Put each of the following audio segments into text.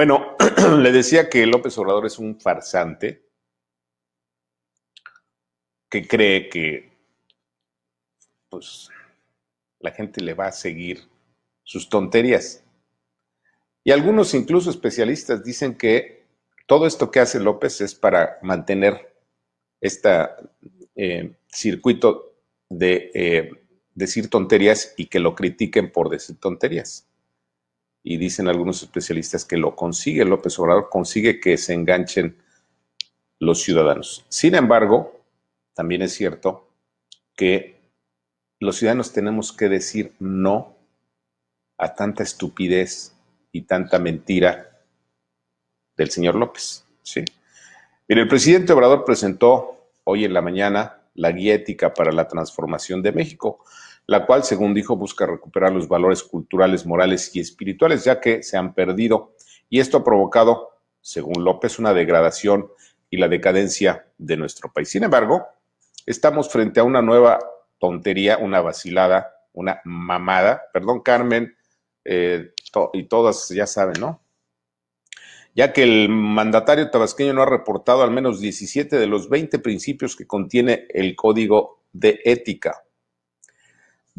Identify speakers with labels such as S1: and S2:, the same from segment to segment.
S1: Bueno, le decía que López Obrador es un farsante que cree que pues la gente le va a seguir sus tonterías. Y algunos incluso especialistas dicen que todo esto que hace López es para mantener este circuito de eh, decir tonterías y que lo critiquen por decir tonterías y dicen algunos especialistas que lo consigue López Obrador, consigue que se enganchen los ciudadanos. Sin embargo, también es cierto que los ciudadanos tenemos que decir no a tanta estupidez y tanta mentira del señor López. ¿sí? el presidente Obrador presentó hoy en la mañana la guía ética para la transformación de México la cual, según dijo, busca recuperar los valores culturales, morales y espirituales, ya que se han perdido. Y esto ha provocado, según López, una degradación y la decadencia de nuestro país. Sin embargo, estamos frente a una nueva tontería, una vacilada, una mamada. Perdón, Carmen, eh, y todas ya saben, ¿no? ya que el mandatario tabasqueño no ha reportado al menos 17 de los 20 principios que contiene el código de ética.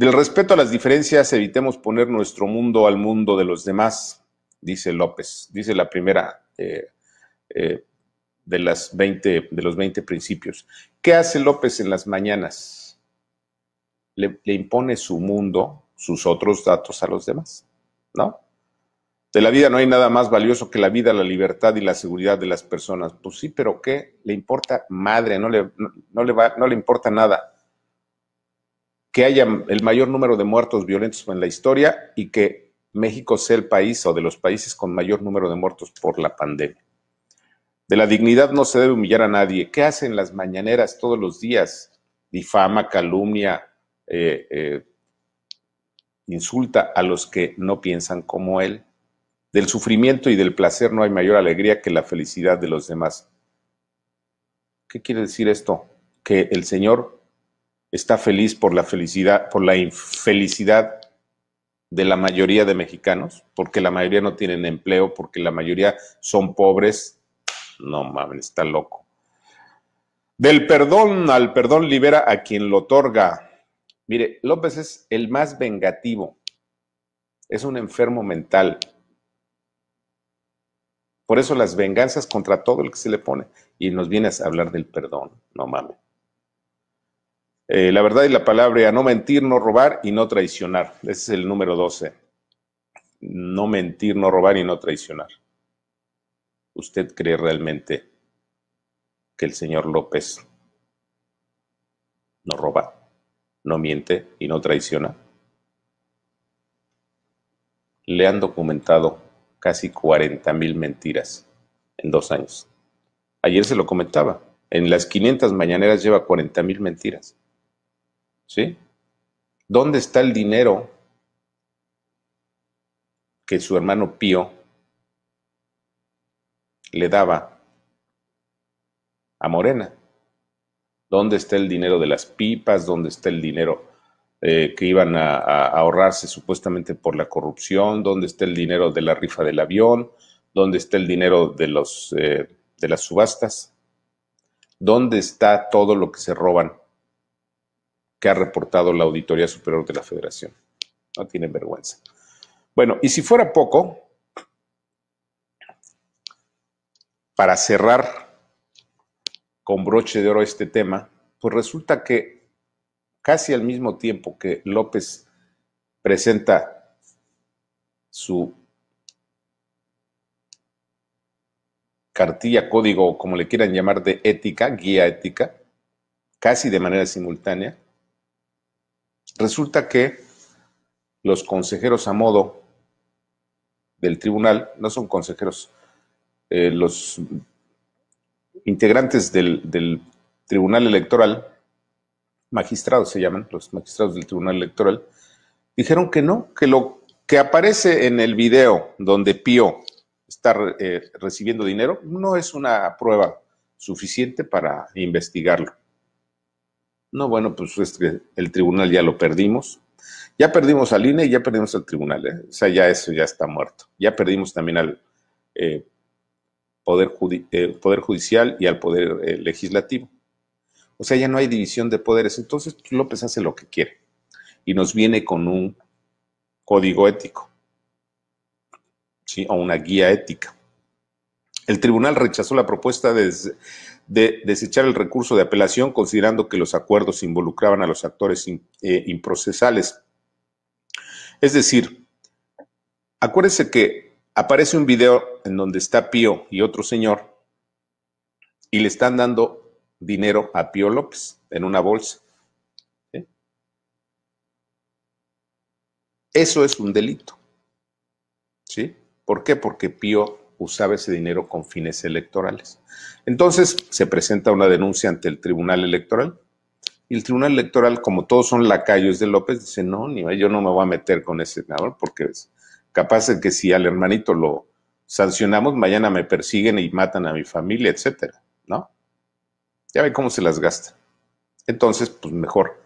S1: Del respeto a las diferencias, evitemos poner nuestro mundo al mundo de los demás, dice López, dice la primera eh, eh, de, las 20, de los 20 principios. ¿Qué hace López en las mañanas? Le, impone su mundo, sus otros datos a los demás, ¿no? De la vida no hay nada más valioso que la vida, la libertad y la seguridad de las personas. Pues sí, pero ¿qué? Le importa madre, no le, le, va, no le importa nada que haya el mayor número de muertos violentos en la historia y que México sea el país o de los países con mayor número de muertos por la pandemia. De la dignidad no se debe humillar a nadie. ¿Qué hacen las mañaneras todos los días? Difama, calumnia, eh, eh, insulta a los que no piensan como él. Del sufrimiento y del placer no hay mayor alegría que la felicidad de los demás. ¿Qué quiere decir esto? Que el Señor está feliz por la felicidad, por la infelicidad de la mayoría de mexicanos, porque la mayoría no tienen empleo, porque la mayoría son pobres. No mames, está loco. Del perdón al perdón libera a quien lo otorga. Mire, López es el más vengativo. Es un enfermo mental. Por eso las venganzas contra todo el que se le pone. Y nos vienes a hablar del perdón, no mames. Eh, la verdad y la palabra, no mentir, no robar y no traicionar. Ese es el número 12. No mentir, no robar y no traicionar. ¿Usted cree realmente que el señor López no roba, no miente y no traiciona? Le han documentado casi 40 mil mentiras en dos años. Ayer se lo comentaba, en las 500 mañaneras lleva 40 mil mentiras. ¿Sí? ¿Dónde está el dinero que su hermano Pío le daba a Morena? ¿Dónde está el dinero de las pipas? ¿Dónde está el dinero eh, que iban a, ahorrarse supuestamente por la corrupción? ¿Dónde está el dinero de la rifa del avión? ¿Dónde está el dinero de, los, eh, de las subastas? ¿Dónde está todo lo que se roban que ha reportado la Auditoría Superior de la Federación. No tienen vergüenza. Bueno, y si fuera poco, para cerrar con broche de oro este tema, pues resulta que casi al mismo tiempo que López presenta su cartilla, código, como le quieran llamar, de ética, guía ética, casi de manera simultánea, Resulta que los consejeros a modo del tribunal, no son consejeros, eh, los integrantes del, tribunal electoral, magistrados se llaman, los magistrados del tribunal electoral, dijeron que no, que lo que aparece en el video donde Pío está eh, recibiendo dinero no es una prueba suficiente para investigarlo. No, bueno, pues es que el tribunal ya lo perdimos. Ya perdimos al INE y ya perdimos al tribunal. ¿eh? O sea, ya eso ya está muerto. Ya perdimos también al eh, eh, poder, Judicial y al Poder Legislativo. O sea, ya no hay división de poderes. Entonces pues, López hace lo que quiere y nos viene con un código ético o una guía ética. El tribunal rechazó la propuesta de, desechar el recurso de apelación considerando que los acuerdos involucraban a los actores eh, improcesales. Es decir, acuérdense que aparece un video en donde está Pío y otro señor y le están dando dinero a Pío López en una bolsa. Eso es un delito. ¿Sí? ¿Por qué? Porque Pío usaba ese dinero con fines electorales. Entonces se presenta una denuncia ante el Tribunal Electoral y el Tribunal Electoral, como todos son lacayos de López, dice, no, ni yo no me voy a meter con ese senador porque es capaz de que si al hermanito lo sancionamos, mañana me persiguen y matan a mi familia, etcétera, ¿no? Ya ve cómo se las gasta. Entonces, pues mejor,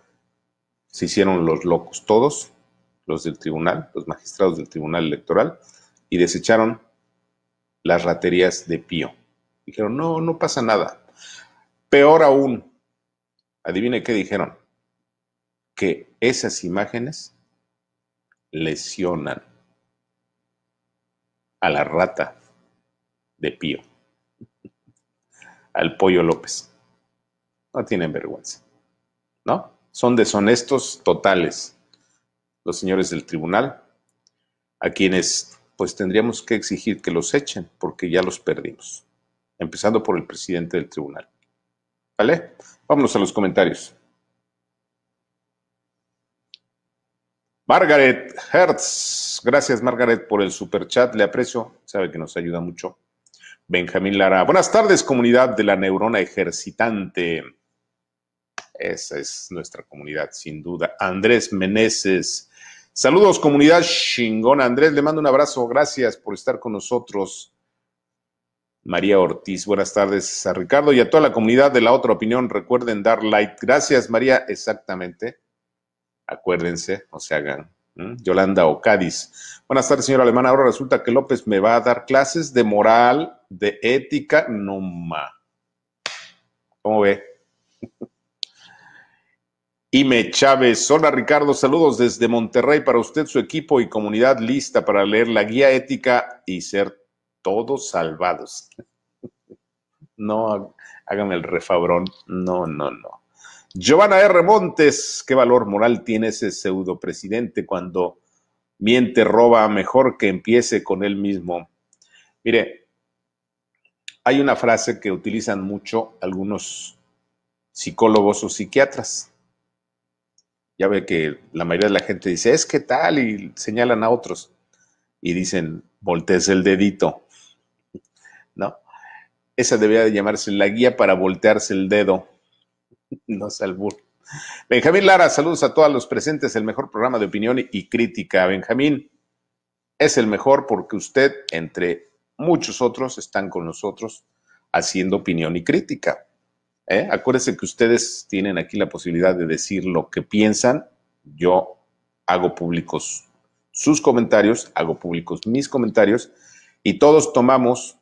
S1: se hicieron los locos todos, los del tribunal, los magistrados del tribunal electoral, y desecharon las raterías de Pío. Dijeron, no, no pasa nada. Peor aún, adivine qué dijeron, que esas imágenes lesionan a la rata de Pío, al pollo López. No tienen vergüenza, ¿no? Son deshonestos totales los señores del tribunal, a quienes pues tendríamos que exigir que los echen porque ya los perdimos, empezando por el presidente del tribunal. ¿Vale? Vámonos a los comentarios. Margaret Hertz, gracias Margaret por el super chat, le aprecio, sabe que nos ayuda mucho. Benjamín Lara, buenas tardes comunidad de la neurona ejercitante. Esa es nuestra comunidad, sin duda. Andrés Meneses, Saludos, comunidad chingón. Andrés, le mando un abrazo. Gracias por estar con nosotros. María Ortiz, buenas tardes a Ricardo y a toda la comunidad de la otra opinión. Recuerden dar like. Gracias, María. Exactamente. Acuérdense, o se hagan. Yolanda Yolanda Cádiz. Buenas tardes, señor Alemán. Ahora resulta que López me va a dar clases de moral, de ética. No ma. ¿Cómo ve? Ime Chávez, hola Ricardo, saludos desde Monterrey para usted, su equipo y comunidad lista para leer la guía ética y ser todos salvados. No, hágame el refabrón. No, no, no. Giovanna R. Montes, ¿qué valor moral tiene ese pseudo presidente cuando miente, roba? Mejor que empiece con él mismo. Mire, hay una frase que utilizan mucho algunos psicólogos o psiquiatras. Ya ve que la mayoría de la gente dice, es que tal, y señalan a otros. Y dicen, voltees el dedito. ¿No? Esa debería de llamarse la guía para voltearse el dedo. no es Benjamín Lara, saludos a todos los presentes, el mejor programa de opinión y crítica. Benjamín, es el mejor porque usted, entre muchos otros, están con nosotros haciendo opinión y crítica. ¿eh? Acuérdense que ustedes tienen aquí la posibilidad de decir lo que piensan. Yo hago públicos sus comentarios, hago públicos mis comentarios y todos tomamos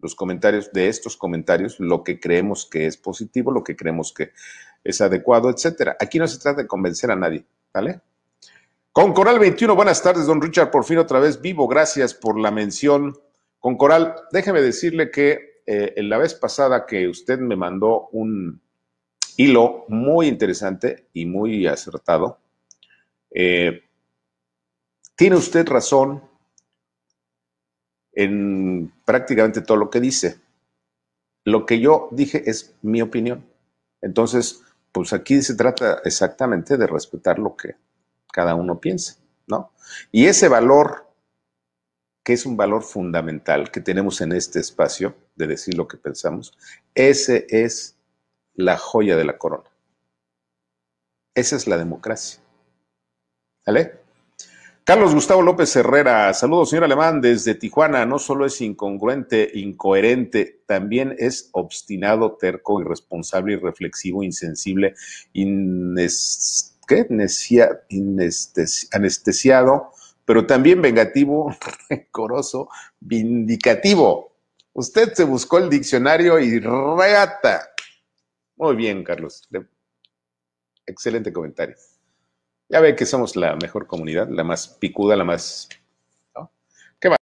S1: los comentarios de estos comentarios, lo que creemos que es positivo, lo que creemos que es adecuado, etcétera. Aquí no se trata de convencer a nadie, ¿vale? Con Coral 21, buenas tardes, don Richard, por fin otra vez vivo, gracias por la mención. Con Coral, déjeme decirle que eh, la vez pasada que usted me mandó un hilo muy interesante y muy acertado, eh, tiene usted razón en prácticamente todo lo que dice. Lo que yo dije es mi opinión. Entonces, pues aquí se trata exactamente de respetar lo que cada uno piensa, ¿no? Y ese valor que es un valor fundamental que tenemos en este espacio de decir lo que pensamos, ese es la joya de la corona. Esa es la democracia. ¿Vale? Carlos Gustavo López Herrera, saludos señor Alemán desde Tijuana, no solo es incongruente, incoherente, también es obstinado, terco, irresponsable, irreflexivo, insensible, anestesiado, pero también vengativo, rencoroso, vindicativo. Usted se buscó el diccionario y reata? Muy bien, Carlos. Excelente comentario. Ya ve que somos la mejor comunidad, la más picuda, la más